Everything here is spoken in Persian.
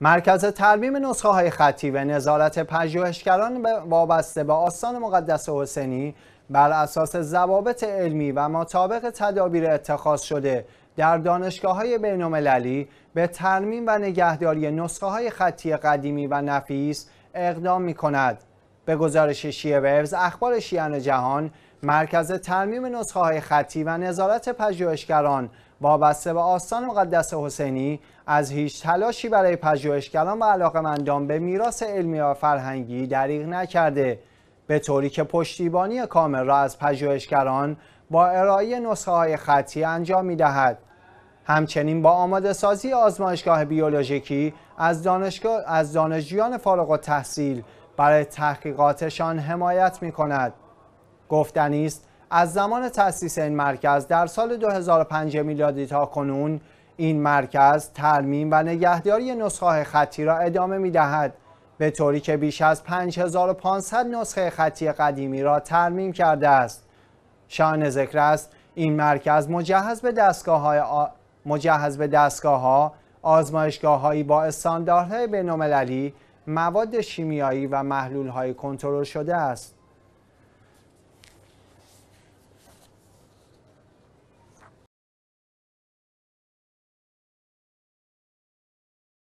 مرکز ترمیم نسخه های خطی و نظارت پژوهشگران وابسته به آستان مقدس حسینی بر اساس ضوابط علمی و مطابق تدابیر اتخاذ شده در دانشگاه های بین به ترمیم و نگهداری نسخه های خطی قدیمی و نفیس اقدام می کند. به گزارش شیعه ویوز اخبار شیان جهان مرکز ترمیم نسخه های خطی و نظارت پژوهشگران وابسته به آستان مقدس حسینی از هیچ تلاشی برای پژوهشگران و مندان به میراث علمی و فرهنگی دریغ نکرده به طوری که پشتیبانی کامل را از پژوهشگران با ارائه نسخه های خطی انجام می دهد. همچنین با آماده سازی آزمایشگاه بیولوژیکی از, دانشگاه از دانشجویان فارغ و برای تحقیقاتشان حمایت می کند. گفتنی است از زمان تأسیس این مرکز در سال 2005 میلادی تا کنون این مرکز ترمیم و نگهداری نسخه خطی را ادامه می دهد به طوری که بیش از 5500 نسخه خطی قدیمی را ترمیم کرده است. شان ذکر است این مرکز مجهز به دستگاه مجهز به دستگاه ها آزمایشگاه هایی با استانداردهای بینالمللی مواد شیمیایی و محلول های کنترل شده است.